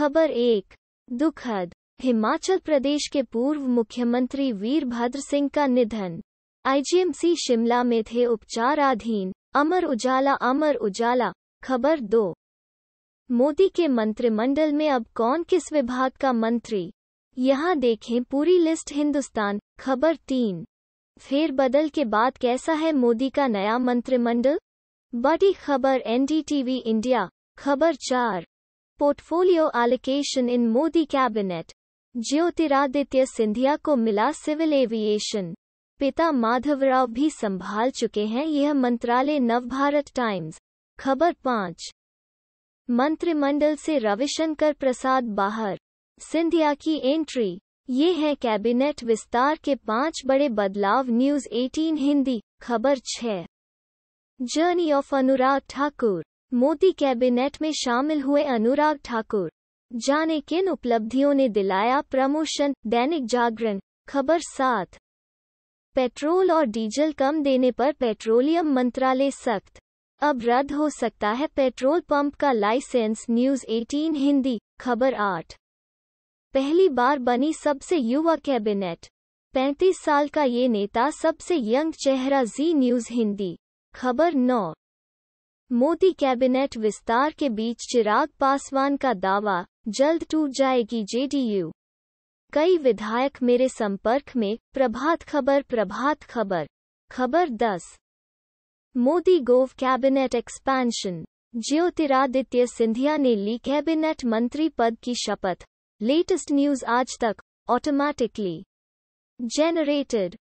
खबर एक दुखद हिमाचल प्रदेश के पूर्व मुख्यमंत्री वीरभद्र सिंह का निधन आईजीएमसी शिमला में थे उपचाराधीन अमर उजाला अमर उजाला खबर दो मोदी के मंत्रिमंडल में अब कौन किस विभाग का मंत्री यहाँ देखें पूरी लिस्ट हिंदुस्तान खबर तीन फेरबदल के बाद कैसा है मोदी का नया मंत्रिमंडल बड़ी खबर एनडीटीवी इंडिया खबर चार portfolio allocation in Modi cabinet Jyotiraditya Scindia को मिला सिविल एविएशन पिता माधवराव भी संभाल चुके हैं यह मंत्रालय नवभारत टाइम्स खबर पाँच मंत्रिमंडल से रविशंकर प्रसाद बाहर सिंधिया की एंट्री ये है कैबिनेट विस्तार के पांच बड़े बदलाव न्यूज 18 हिंदी खबर छः journey of Anurag Thakur Modi cabinet में शामिल हुए अनुराग ठाकुर जाने किन उपलब्धियों ने दिलाया प्रमोशन दैनिक जागरण खबर सात पेट्रोल और डीजल कम देने पर पेट्रोलियम मंत्रालय सख्त अब रद्द हो सकता है पेट्रोल पंप का लाइसेंस न्यूज 18 हिंदी खबर आठ पहली बार बनी सबसे युवा कैबिनेट 35 साल का ये नेता सबसे यंग चेहरा जी न्यूज हिंदी खबर नौ मोदी कैबिनेट विस्तार के बीच चिराग पासवान का दावा जल्द टूट जाएगी जेडीयू कई विधायक मेरे संपर्क में प्रभात खबर प्रभात खबर खबर 10 Modi gov cabinet expansion Jyotiraditya Scindia ने ली कैबिनेट मंत्री पद की शपथ लेटेस्ट न्यूज आज तक ऑटोमैटिकली जेनरेटेड